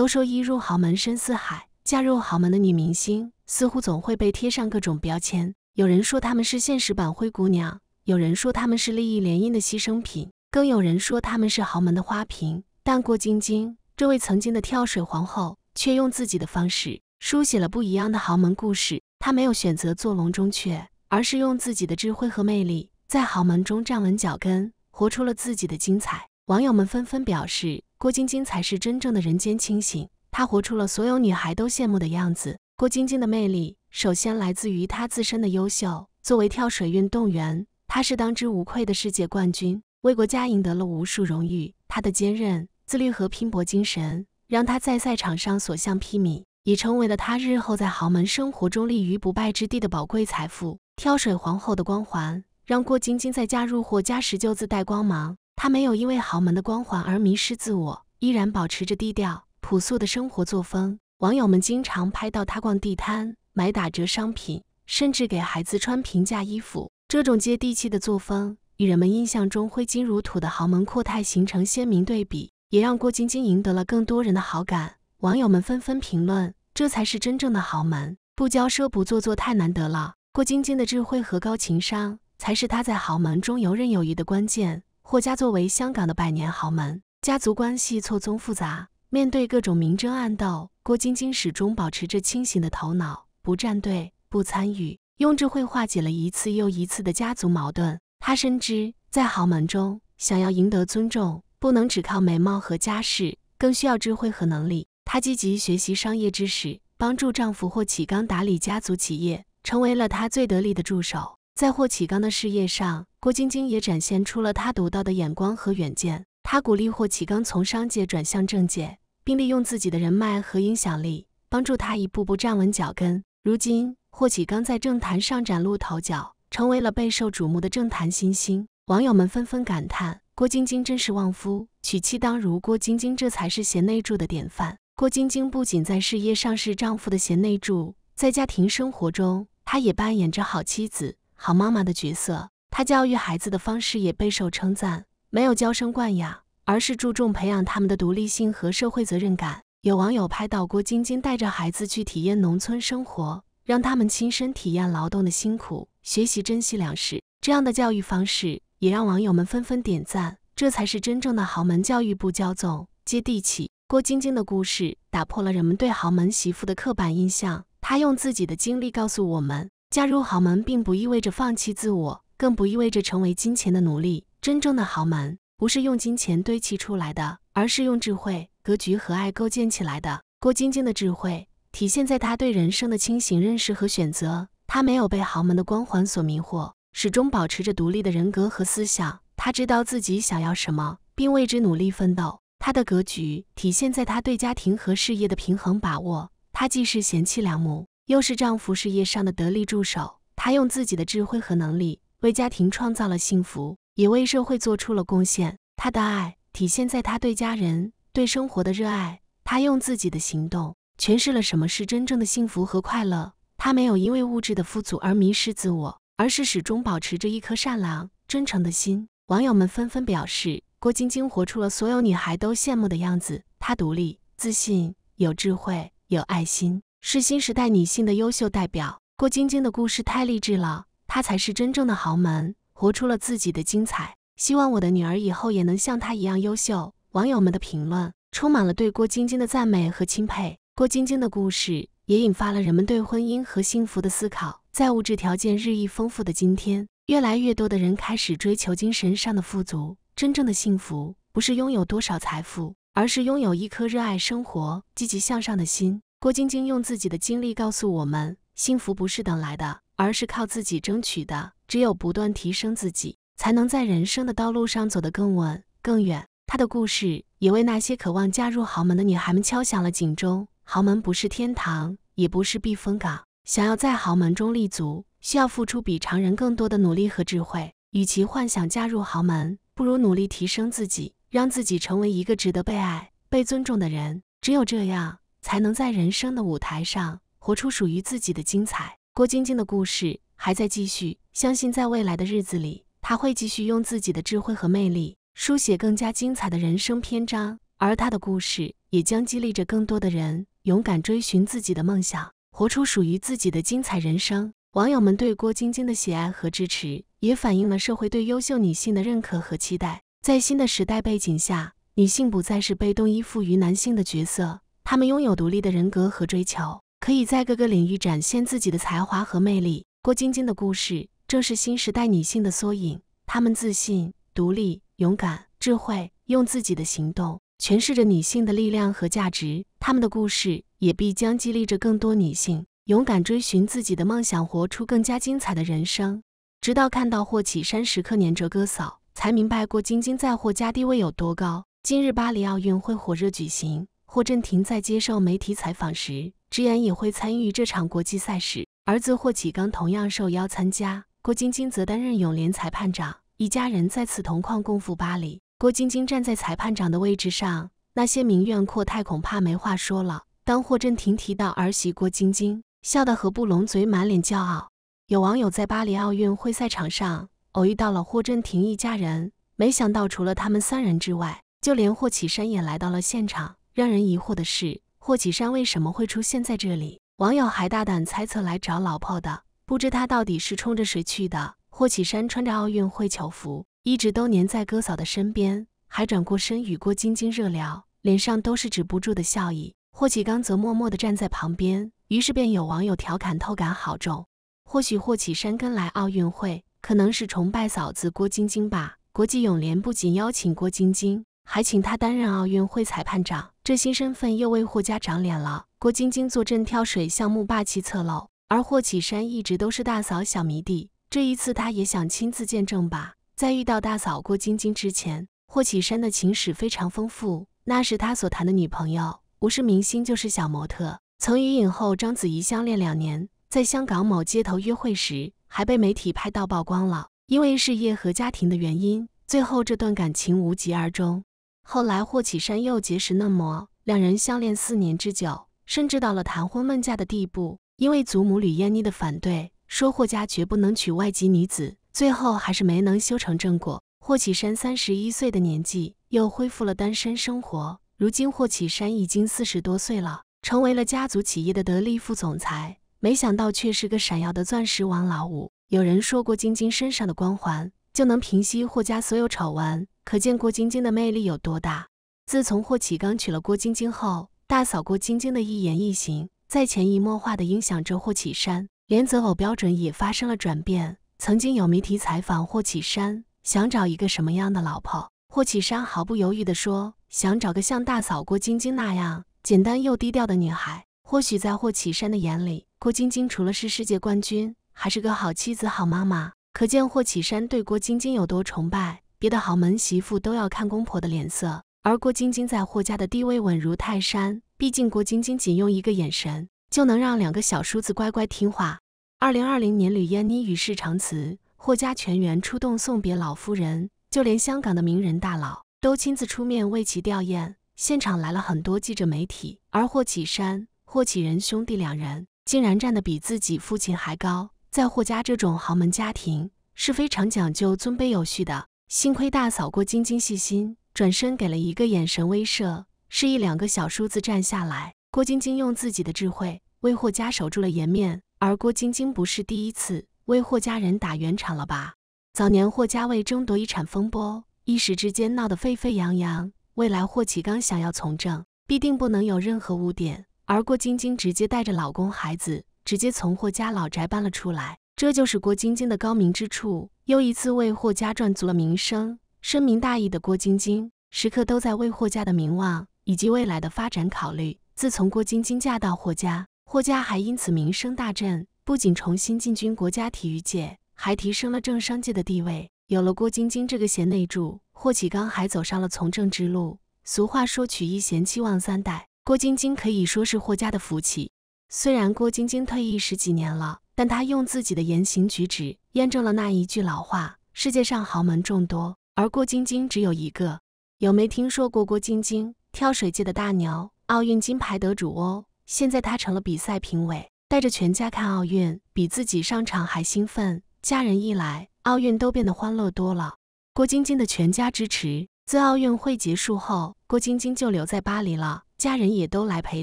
都说一入豪门深似海，嫁入豪门的女明星似乎总会被贴上各种标签。有人说她们是现实版灰姑娘，有人说她们是利益联姻的牺牲品，更有人说她们是豪门的花瓶。但郭晶晶这位曾经的跳水皇后，却用自己的方式书写了不一样的豪门故事。她没有选择做笼中雀，而是用自己的智慧和魅力在豪门中站稳脚跟，活出了自己的精彩。网友们纷纷表示。郭晶晶才是真正的人间清醒，她活出了所有女孩都羡慕的样子。郭晶晶的魅力首先来自于她自身的优秀。作为跳水运动员，她是当之无愧的世界冠军，为国家赢得了无数荣誉。她的坚韧、自律和拼搏精神，让她在赛场上所向披靡，已成为了她日后在豪门生活中立于不败之地的宝贵财富。跳水皇后的光环，让郭晶晶在加入霍家时就自带光芒。她没有因为豪门的光环而迷失自我，依然保持着低调朴素的生活作风。网友们经常拍到她逛地摊、买打折商品，甚至给孩子穿平价衣服。这种接地气的作风，与人们印象中挥金如土的豪门阔太形成鲜明对比，也让郭晶晶赢得了更多人的好感。网友们纷纷评论：“这才是真正的豪门，不骄奢不做作，太难得了。”郭晶晶的智慧和高情商，才是她在豪门中游刃有余的关键。霍家作为香港的百年豪门，家族关系错综复杂，面对各种明争暗斗，郭晶晶始终保持着清醒的头脑，不站队，不参与，用智慧化解了一次又一次的家族矛盾。她深知，在豪门中，想要赢得尊重，不能只靠美貌和家世，更需要智慧和能力。她积极学习商业知识，帮助丈夫霍启刚打理家族企业，成为了他最得力的助手。在霍启刚的事业上，郭晶晶也展现出了她独到的眼光和远见。她鼓励霍启刚从商界转向政界，并利用自己的人脉和影响力，帮助他一步步站稳脚跟。如今，霍启刚在政坛上崭露头角，成为了备受瞩目的政坛新星。网友们纷纷感叹：“郭晶晶真是旺夫，娶妻当如郭晶晶，这才是贤内助的典范。”郭晶晶不仅在事业上是丈夫的贤内助，在家庭生活中，她也扮演着好妻子。好妈妈的角色，她教育孩子的方式也备受称赞，没有娇生惯养，而是注重培养他们的独立性和社会责任感。有网友拍到郭晶晶带着孩子去体验农村生活，让他们亲身体验劳动的辛苦，学习珍惜粮食。这样的教育方式也让网友们纷纷点赞。这才是真正的豪门教育，不骄纵，接地气。郭晶晶的故事打破了人们对豪门媳妇的刻板印象，她用自己的经历告诉我们。嫁入豪门并不意味着放弃自我，更不意味着成为金钱的奴隶。真正的豪门不是用金钱堆砌出来的，而是用智慧、格局和爱构建起来的。郭晶晶的智慧体现在她对人生的清醒认识和选择，她没有被豪门的光环所迷惑，始终保持着独立的人格和思想。她知道自己想要什么，并为之努力奋斗。她的格局体现在她对家庭和事业的平衡把握，她既是贤妻良母。又是丈夫事业上的得力助手，她用自己的智慧和能力为家庭创造了幸福，也为社会做出了贡献。她的爱体现在她对家人、对生活的热爱，她用自己的行动诠释了什么是真正的幸福和快乐。她没有因为物质的富足而迷失自我，而是始终保持着一颗善良、真诚的心。网友们纷纷表示：“郭晶晶活出了所有女孩都羡慕的样子，她独立、自信、有智慧、有爱心。”是新时代女性的优秀代表。郭晶晶的故事太励志了，她才是真正的豪门，活出了自己的精彩。希望我的女儿以后也能像她一样优秀。网友们的评论充满了对郭晶晶的赞美和钦佩。郭晶晶的故事也引发了人们对婚姻和幸福的思考。在物质条件日益丰富的今天，越来越多的人开始追求精神上的富足。真正的幸福不是拥有多少财富，而是拥有一颗热爱生活、积极向上的心。郭晶晶用自己的经历告诉我们：幸福不是等来的，而是靠自己争取的。只有不断提升自己，才能在人生的道路上走得更稳、更远。她的故事也为那些渴望嫁入豪门的女孩们敲响了警钟：豪门不是天堂，也不是避风港。想要在豪门中立足，需要付出比常人更多的努力和智慧。与其幻想嫁入豪门，不如努力提升自己，让自己成为一个值得被爱、被尊重的人。只有这样。才能在人生的舞台上活出属于自己的精彩。郭晶晶的故事还在继续，相信在未来的日子里，她会继续用自己的智慧和魅力，书写更加精彩的人生篇章。而她的故事也将激励着更多的人勇敢追寻自己的梦想，活出属于自己的精彩人生。网友们对郭晶晶的喜爱和支持，也反映了社会对优秀女性的认可和期待。在新的时代背景下，女性不再是被动依附于男性的角色。她们拥有独立的人格和追求，可以在各个领域展现自己的才华和魅力。郭晶晶的故事正是新时代女性的缩影，她们自信、独立、勇敢、智慧，用自己的行动诠释着女性的力量和价值。她们的故事也必将激励着更多女性勇敢追寻自己的梦想，活出更加精彩的人生。直到看到霍启山时刻黏着哥嫂，才明白郭晶晶在霍家地位有多高。今日巴黎奥运会火热举行。霍震霆在接受媒体采访时直言，也会参与这场国际赛事。儿子霍启刚同样受邀参加，郭晶晶则担任永联裁判长，一家人再次同框共赴巴黎。郭晶晶站在裁判长的位置上，那些名怨阔太恐怕没话说了。当霍震霆提到儿媳郭晶晶，笑得合不拢嘴，满脸骄傲。有网友在巴黎奥运会赛场上偶遇到了霍震霆一家人，没想到除了他们三人之外，就连霍启山也来到了现场。让人疑惑的是，霍启山为什么会出现在这里？网友还大胆猜测来找老婆的，不知他到底是冲着谁去的。霍启山穿着奥运会球服，一直都黏在哥嫂的身边，还转过身与郭晶晶热聊，脸上都是止不住的笑意。霍启刚则默默的站在旁边，于是便有网友调侃：“偷感好重。”或许霍启山跟来奥运会，可能是崇拜嫂子郭晶晶吧。国际泳联不仅邀请郭晶晶，还请她担任奥运会裁判长。这新身份又为霍家长脸了。郭晶晶坐镇跳水项目，霸气侧漏；而霍启山一直都是大嫂小迷弟，这一次他也想亲自见证吧。在遇到大嫂郭晶晶之前，霍启山的情史非常丰富。那时他所谈的女朋友，不是明星就是小模特，曾与影后章子怡相恋两年，在香港某街头约会时还被媒体拍到曝光了。因为事业和家庭的原因，最后这段感情无疾而终。后来，霍启山又结识嫩模，两人相恋四年之久，甚至到了谈婚论嫁的地步。因为祖母吕燕妮的反对，说霍家绝不能娶外籍女子，最后还是没能修成正果。霍启山三十一岁的年纪，又恢复了单身生活。如今，霍启山已经四十多岁了，成为了家族企业的得力副总裁。没想到，却是个闪耀的钻石王老五。有人说过，晶晶身上的光环就能平息霍家所有丑闻。可见郭晶晶的魅力有多大。自从霍启刚娶了郭晶晶后，大嫂郭晶晶的一言一行在潜移默化的影响着霍启山，连择偶标准也发生了转变。曾经有媒体采访霍启山，想找一个什么样的老婆，霍启山毫不犹豫的说，想找个像大嫂郭晶晶那样简单又低调的女孩。或许在霍启山的眼里，郭晶晶除了是世界冠军，还是个好妻子、好妈妈。可见霍启山对郭晶晶有多崇拜。别的豪门媳妇都要看公婆的脸色，而郭晶晶在霍家的地位稳如泰山。毕竟郭晶晶仅用一个眼神就能让两个小叔子乖乖听话。二零二零年，吕燕妮与世长辞，霍家全员出动送别老夫人，就连香港的名人大佬都亲自出面为其吊唁。现场来了很多记者媒体，而霍启山、霍启仁兄弟两人竟然站得比自己父亲还高。在霍家这种豪门家庭是非常讲究尊卑有序的。幸亏大嫂郭晶晶细心，转身给了一个眼神威慑，示意两个小叔子站下来。郭晶晶用自己的智慧为霍家守住了颜面，而郭晶晶不是第一次为霍家人打圆场了吧？早年霍家为争夺遗产风波，一时之间闹得沸沸扬扬。未来霍启刚想要从政，必定不能有任何污点。而郭晶晶直接带着老公孩子，直接从霍家老宅搬了出来，这就是郭晶晶的高明之处。又一次为霍家赚足了名声，深明大义的郭晶晶时刻都在为霍家的名望以及未来的发展考虑。自从郭晶晶嫁到霍家，霍家还因此名声大振，不仅重新进军国家体育界，还提升了政商界的地位。有了郭晶晶这个贤内助，霍启刚还走上了从政之路。俗话说“娶一贤妻，旺三代”，郭晶晶可以说是霍家的福气。虽然郭晶晶退役十几年了，但她用自己的言行举止。验证了那一句老话：世界上豪门众多，而郭晶晶只有一个。有没听说过郭晶晶？跳水界的大牛，奥运金牌得主哦。现在她成了比赛评委，带着全家看奥运，比自己上场还兴奋。家人一来，奥运都变得欢乐多了。郭晶晶的全家支持。自奥运会结束后，郭晶晶就留在巴黎了，家人也都来陪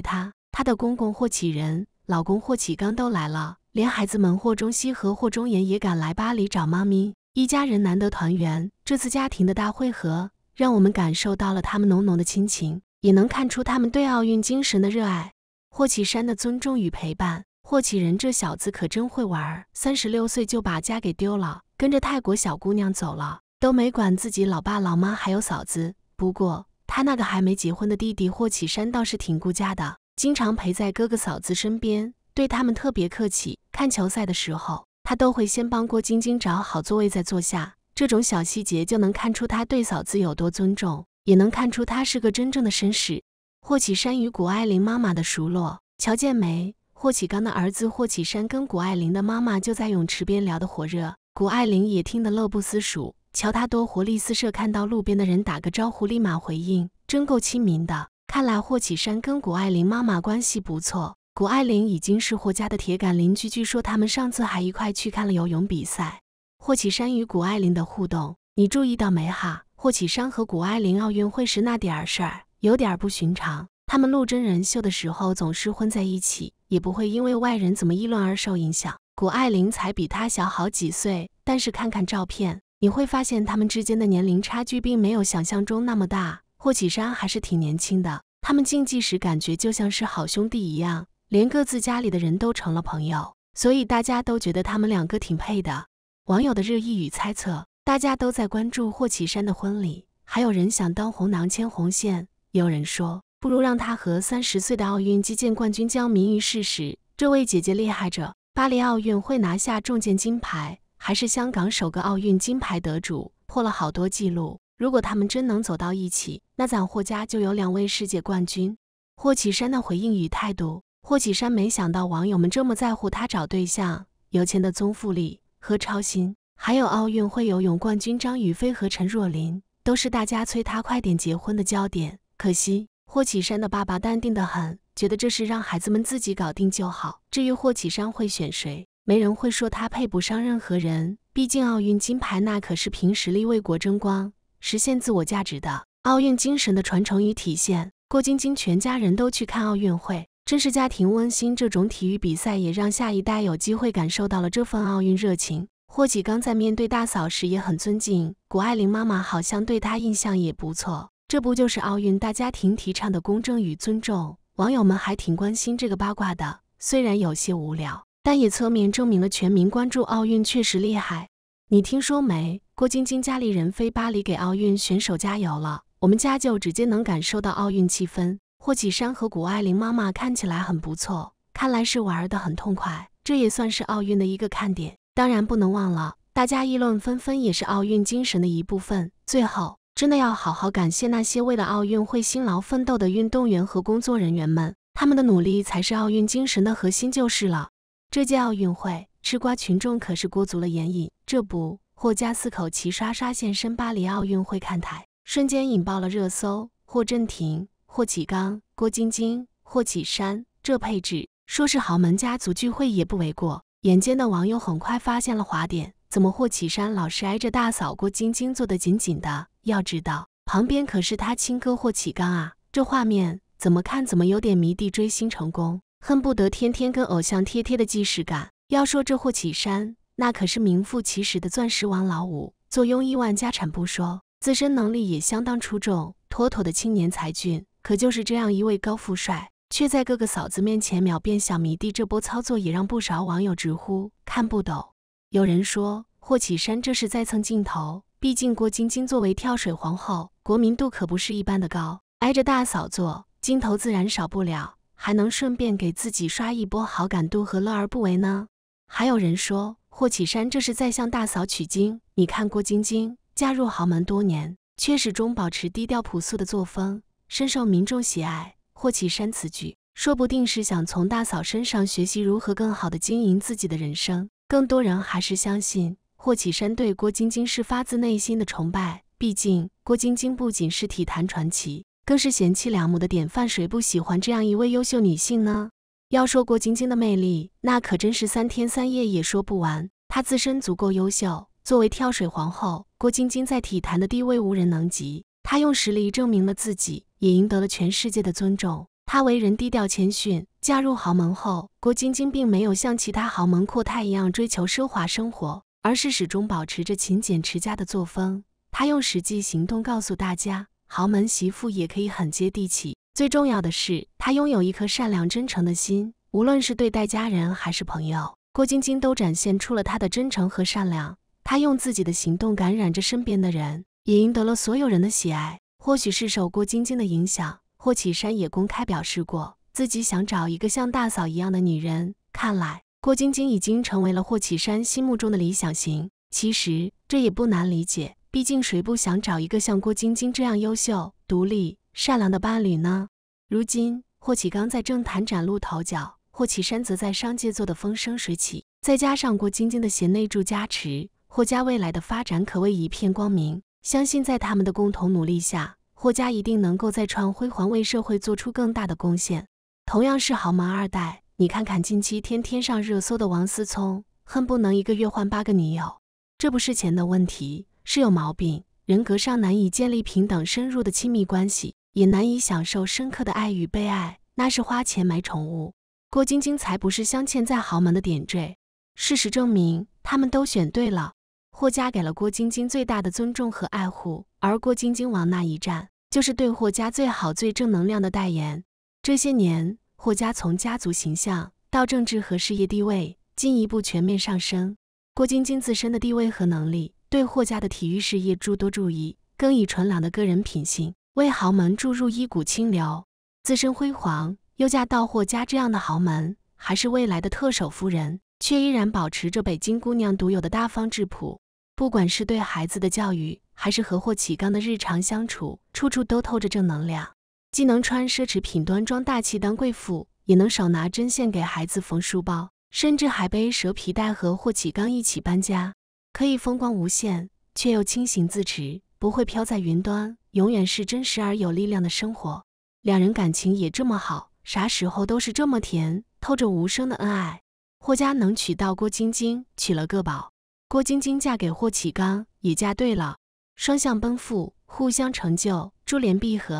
她。她的公公霍启仁、老公霍启刚都来了。连孩子们霍中西和霍中言也赶来巴黎找妈咪，一家人难得团圆。这次家庭的大汇合，让我们感受到了他们浓浓的亲情，也能看出他们对奥运精神的热爱，霍启山的尊重与陪伴。霍启仁这小子可真会玩，三十六岁就把家给丢了，跟着泰国小姑娘走了，都没管自己老爸老妈还有嫂子。不过他那个还没结婚的弟弟霍启山倒是挺顾家的，经常陪在哥哥嫂子身边。对他们特别客气，看球赛的时候，他都会先帮郭晶晶找好座位再坐下。这种小细节就能看出他对嫂子有多尊重，也能看出他是个真正的绅士。霍启山与谷爱玲妈妈的熟络，瞧见没？霍启刚的儿子霍启山跟谷爱玲的妈妈就在泳池边聊得火热，谷爱玲也听得乐不思蜀。瞧他多活力四射，看到路边的人打个招呼，立马回应，真够亲民的。看来霍启山跟谷爱玲妈妈关系不错。古爱凌已经是霍家的铁杆邻居，据说他们上次还一块去看了游泳比赛。霍启山与谷爱玲的互动，你注意到没哈？霍启山和古爱凌奥运会时那点儿事儿有点不寻常。他们录真人秀的时候总是混在一起，也不会因为外人怎么议论而受影响。古爱凌才比他小好几岁，但是看看照片，你会发现他们之间的年龄差距并没有想象中那么大。霍启山还是挺年轻的，他们竞技时感觉就像是好兄弟一样。连各自家里的人都成了朋友，所以大家都觉得他们两个挺配的。网友的热议与猜测，大家都在关注霍启山的婚礼，还有人想当红囊牵红线。有人说，不如让他和三十岁的奥运击剑冠军江明玉试试。这位姐姐厉害着，巴黎奥运会拿下重剑金牌，还是香港首个奥运金牌得主，破了好多记录。如果他们真能走到一起，那咱霍家就有两位世界冠军。霍启山的回应与态度。霍启山没想到网友们这么在乎他找对象，有钱的宗馥莉和超欣，还有奥运会游泳冠军张雨霏和陈若琳，都是大家催他快点结婚的焦点。可惜霍启山的爸爸淡定的很，觉得这事让孩子们自己搞定就好。至于霍启山会选谁，没人会说他配不上任何人。毕竟奥运金牌那可是凭实力为国争光，实现自我价值的奥运精神的传承与体现。郭晶晶全家人都去看奥运会。真是家庭温馨，这种体育比赛也让下一代有机会感受到了这份奥运热情。霍启刚在面对大嫂时也很尊敬，谷爱凌妈妈好像对他印象也不错。这不就是奥运大家庭提倡的公正与尊重？网友们还挺关心这个八卦的，虽然有些无聊，但也侧面证明了全民关注奥运确实厉害。你听说没？郭晶晶家里人飞巴黎给奥运选手加油了，我们家就直接能感受到奥运气氛。霍启山和谷爱凌妈妈看起来很不错，看来是玩儿得很痛快，这也算是奥运的一个看点。当然不能忘了，大家议论纷纷也是奥运精神的一部分。最后，真的要好好感谢那些为了奥运会辛劳奋斗的运动员和工作人员们，他们的努力才是奥运精神的核心，就是了。这届奥运会，吃瓜群众可是过足了眼瘾。这不，霍家四口齐刷刷现身巴黎奥运会看台，瞬间引爆了热搜。霍震霆。霍启刚、郭晶晶、霍启山，这配置说是豪门家族聚会也不为过。眼尖的网友很快发现了滑点，怎么霍启山老是挨着大嫂郭晶晶坐的紧紧的？要知道旁边可是他亲哥霍启刚啊！这画面怎么看怎么有点迷弟追星成功，恨不得天天跟偶像贴贴的既视感。要说这霍启山，那可是名副其实的钻石王老五，坐拥亿万家产不说，自身能力也相当出众，妥妥的青年才俊。可就是这样一位高富帅，却在各个嫂子面前秒变小迷弟，这波操作也让不少网友直呼看不懂。有人说，霍启山这是在蹭镜头，毕竟郭晶晶作为跳水皇后，国民度可不是一般的高，挨着大嫂坐，镜头自然少不了，还能顺便给自己刷一波好感度，和乐而不为呢？还有人说，霍启山这是在向大嫂取经。你看郭晶晶嫁入豪门多年，却始终保持低调朴素的作风。深受民众喜爱，霍启山此举说不定是想从大嫂身上学习如何更好的经营自己的人生。更多人还是相信霍启山对郭晶晶是发自内心的崇拜。毕竟郭晶晶不仅是体坛传奇，更是贤妻良母的典范。谁不喜欢这样一位优秀女性呢？要说郭晶晶的魅力，那可真是三天三夜也说不完。她自身足够优秀，作为跳水皇后，郭晶晶在体坛的地位无人能及。她用实力证明了自己。也赢得了全世界的尊重。她为人低调谦逊，嫁入豪门后，郭晶晶并没有像其他豪门阔太一样追求奢华生活，而是始终保持着勤俭持家的作风。她用实际行动告诉大家，豪门媳妇也可以很接地气。最重要的是，她拥有一颗善良真诚的心。无论是对待家人还是朋友，郭晶晶都展现出了她的真诚和善良。她用自己的行动感染着身边的人，也赢得了所有人的喜爱。或许是受郭晶晶的影响，霍启山也公开表示过自己想找一个像大嫂一样的女人。看来，郭晶晶已经成为了霍启山心目中的理想型。其实这也不难理解，毕竟谁不想找一个像郭晶晶这样优秀、独立、善良的伴侣呢？如今，霍启刚在政坛崭露头角，霍启山则在商界做得风生水起，再加上郭晶晶的贤内助加持，霍家未来的发展可谓一片光明。相信在他们的共同努力下，霍家一定能够再创辉煌，为社会做出更大的贡献。同样是豪门二代，你看看近期天天上热搜的王思聪，恨不能一个月换八个女友，这不是钱的问题，是有毛病，人格上难以建立平等深入的亲密关系，也难以享受深刻的爱与被爱，那是花钱买宠物。郭晶晶才不是镶嵌在豪门的点缀，事实证明他们都选对了。霍家给了郭晶晶最大的尊重和爱护，而郭晶晶往那一站，就是对霍家最好、最正能量的代言。这些年，霍家从家族形象到政治和事业地位进一步全面上升，郭晶晶自身的地位和能力对霍家的体育事业诸多注意，更以纯朗的个人品性为豪门注入一股清流。自身辉煌，又嫁到霍家这样的豪门，还是未来的特首夫人，却依然保持着北京姑娘独有的大方质朴。不管是对孩子的教育，还是和霍启刚的日常相处，处处都透着正能量。既能穿奢侈品端庄大气当贵妇，也能少拿针线给孩子缝书包，甚至还背蛇皮袋和霍启刚一起搬家，可以风光无限，却又清醒自持，不会飘在云端，永远是真实而有力量的生活。两人感情也这么好，啥时候都是这么甜，透着无声的恩爱。霍家能娶到郭晶晶，娶了个宝。郭晶晶嫁给霍启刚，也嫁对了，双向奔赴，互相成就，珠联璧合。